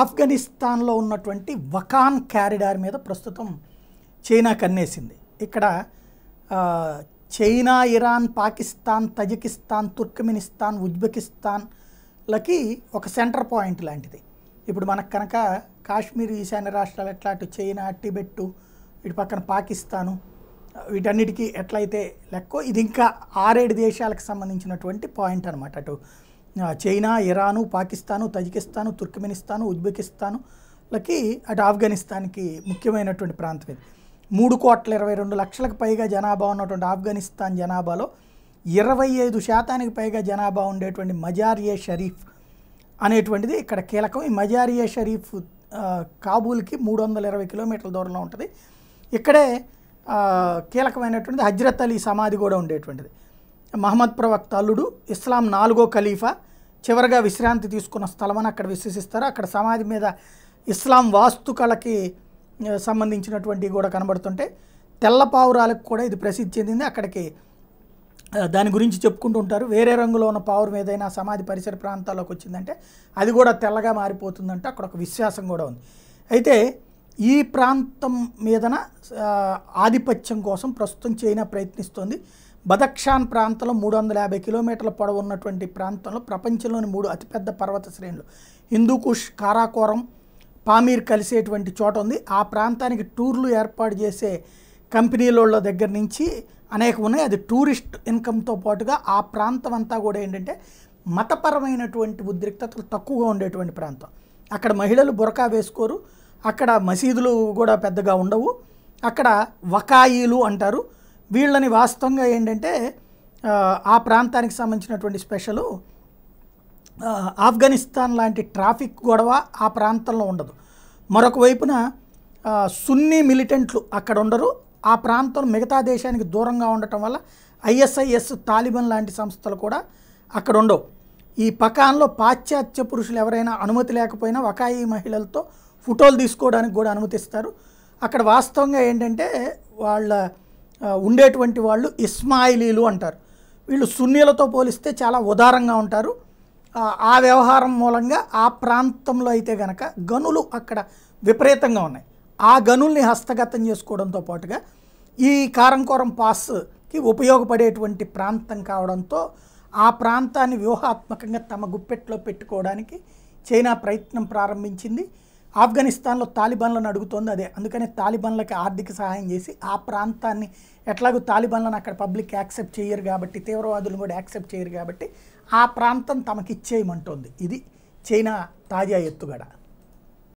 ఆఫ్ఘనిస్తాన్లో ఉన్నటువంటి వకాన్ క్యారిడార్ మీద ప్రస్తుతం చైనా కన్నేసింది ఇక్కడ China Iran Pakistan Tajikistan Turkmenistan ఉజ్బెకిస్తాన్లకి ఒక సెంటర్ పాయింట్ లాంటిది ఇప్పుడు మనకు కనుక కాశ్మీర్ ఈశాన్య రాష్ట్రాలు ఎట్లా అటు చైనా టిబెట్టు ఇటు పక్కన పాకిస్తాను వీటన్నిటికీ ఎట్లయితే లెక్కో ఇది ఇంకా ఆరేడు దేశాలకు సంబంధించినటువంటి పాయింట్ అనమాట అటు China Iran Pakistan Tajikistan Turkmenistan ఉజ్బెకిస్తానులకి అటు ఆఫ్ఘనిస్తాన్కి ముఖ్యమైనటువంటి ప్రాంతం ఇది మూడు కోట్ల ఇరవై రెండు లక్షలకు పైగా జనాభా ఉన్నటువంటి ఆఫ్ఘనిస్తాన్ జనాభాలో ఇరవై ఐదు శాతానికి పైగా జనాభా ఉండేటువంటి మజారియే షరీఫ్ అనేటువంటిది ఇక్కడ కీలకం ఈ మజారియే షరీఫ్ కాబూల్కి మూడు వందల ఇరవై కిలోమీటర్ల దూరంలో ఉంటుంది ఇక్కడే కీలకమైనటువంటిది హజ్రత్ అలీ సమాధి కూడా ఉండేటువంటిది మహమ్మద్ ప్రవక్త అల్లుడు ఇస్లాం నాలుగో ఖలీఫా చివరిగా విశ్రాంతి తీసుకున్న అని అక్కడ విశ్వసిస్తారు అక్కడ సమాధి మీద ఇస్లాం వాస్తుకళకి సంబంధించినటువంటివి కూడా కనబడుతుంటే తెల్ల పావురాలకు కూడా ఇది ప్రసిద్ధి చెందింది అక్కడికి దాని గురించి చెప్పుకుంటూ ఉంటారు వేరే రంగులో ఉన్న పావురం ఏదైనా సమాధి పరిసర ప్రాంతాల్లోకి వచ్చిందంటే అది కూడా తెల్లగా మారిపోతుందంటే అక్కడ ఒక విశ్వాసం కూడా ఉంది అయితే ఈ ప్రాంతం మీదన ఆధిపత్యం కోసం ప్రస్తుతం చైనా ప్రయత్నిస్తోంది బదక్షాన్ ప్రాంతంలో మూడు వందల యాభై కిలోమీటర్ల పొడవు ఉన్నటువంటి ప్రాంతంలో ప్రపంచంలోని మూడు అతిపెద్ద పర్వత శ్రేణులు హిందూకుష్ కారాకోరం పామీర్ కలిసేటువంటి చోట ఉంది ఆ ప్రాంతానికి టూర్లు ఏర్పాటు చేసే కంపెనీల దగ్గర నుంచి అనేక ఉన్నాయి అది టూరిస్ట్ ఇన్కమ్తో పాటుగా ఆ ప్రాంతం అంతా కూడా ఏంటంటే మతపరమైనటువంటి ఉద్రిక్తతలు తక్కువగా ఉండేటువంటి ప్రాంతం అక్కడ మహిళలు బురకా వేసుకోరు అక్కడ మసీదులు కూడా పెద్దగా ఉండవు అక్కడ వకాయిలు అంటారు వీళ్ళని వాస్తవంగా ఏంటంటే ఆ ప్రాంతానికి సంబంధించినటువంటి స్పెషలు ఆఫ్ఘనిస్తాన్ లాంటి ట్రాఫిక్ గొడవ ఆ ప్రాంతంలో ఉండదు మరొక వైపున సున్నీ మిలిటెంట్లు అక్కడ ఉండరు ఆ ప్రాంతం మిగతా దేశానికి దూరంగా ఉండటం వల్ల ఐఎస్ఐఎస్ తాలిబన్ లాంటి సంస్థలు కూడా అక్కడ ఉండవు ఈ పకాన్లో పాశ్చాత్య పురుషులు ఎవరైనా అనుమతి లేకపోయినా ఒకాయి మహిళలతో ఫోటోలు తీసుకోవడానికి కూడా అనుమతిస్తారు అక్కడ వాస్తవంగా ఏంటంటే వాళ్ళ ఉండేటువంటి వాళ్ళు ఇస్మాయిలీలు అంటారు వీళ్ళు సున్నీలతో పోలిస్తే చాలా ఉదారంగా ఉంటారు ఆ వ్యవహారం మూలంగా ఆ ప్రాంతంలో అయితే గనక గనులు అక్కడ విపరీతంగా ఉన్నాయి ఆ గనుల్ని హస్తగతం చేసుకోవడంతో పాటుగా ఈ కారంకోరం పాస్కి ఉపయోగపడేటువంటి ప్రాంతం కావడంతో ఆ ప్రాంతాన్ని వ్యూహాత్మకంగా తమ గుప్పెట్లో పెట్టుకోవడానికి చైనా ప్రయత్నం ప్రారంభించింది ఆఫ్ఘనిస్తాన్లో తాలిబాన్లను అడుగుతోంది అదే అందుకనే తాలిబాన్లకి ఆర్థిక సహాయం చేసి ఆ ప్రాంతాన్ని ఎట్లాగో తాలిబాన్లను అక్కడ పబ్లిక్ యాక్సెప్ట్ చేయరు కాబట్టి తీవ్రవాదులను కూడా యాక్సెప్ట్ చేయరు కాబట్టి ఆ ప్రాంతం తమకిచ్చేయమంటోంది ఇది చైనా తాజా ఎత్తుగడ